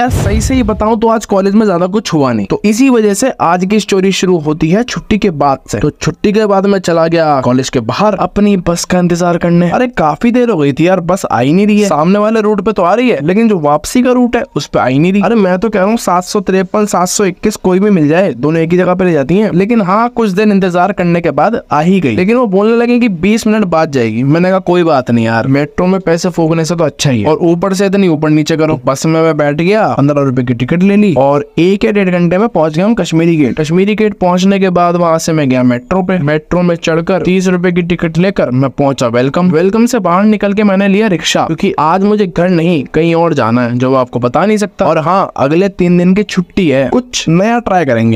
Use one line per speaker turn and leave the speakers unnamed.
यार सही ही बताऊं तो आज कॉलेज में ज्यादा कुछ हुआ नहीं तो इसी वजह से आज की स्टोरी शुरू होती है छुट्टी के बाद से तो छुट्टी के बाद मैं चला गया कॉलेज के बाहर अपनी बस का इंतजार करने अरे काफी देर हो गई थी यार बस आई नहीं रही है सामने वाले रूट पे तो आ रही है लेकिन जो वापसी का रूट है उस पर आई नहीं रही अरे मैं तो कह रहा हूँ सात सौ तिरपन सात सौ इक्कीस कोई भी मिल जाए दोनों एक ही जगह पे ले जाती है लेकिन हाँ कुछ देर इंतजार करने के बाद आ ही गई लेकिन वो बोलने लगे की बीस मिनट बाद जाएगी मैंने कहा कोई बात नहीं यार मेट्रो में पैसे फूकने से तो अच्छा ही है और ऊपर से इतनी ऊपर नीचे करो बस में मैं बैठ गया लिया पंद्रह रुपए की टिकट ले ली और एक या डेढ़ घंटे में पहुंच गया हम कश्मीरी गेट कश्मीरी गेट पहुंचने के बाद वहां से मैं गया मेट्रो पे मेट्रो में चढ़कर तीस रुपए की टिकट लेकर मैं पहुंचा वेलकम वेलकम से बाहर निकल के मैंने लिया रिक्शा क्योंकि आज मुझे घर नहीं कहीं और जाना है जो आपको बता नहीं सकता और हाँ अगले तीन दिन की छुट्टी है कुछ नया ट्राई करेंगे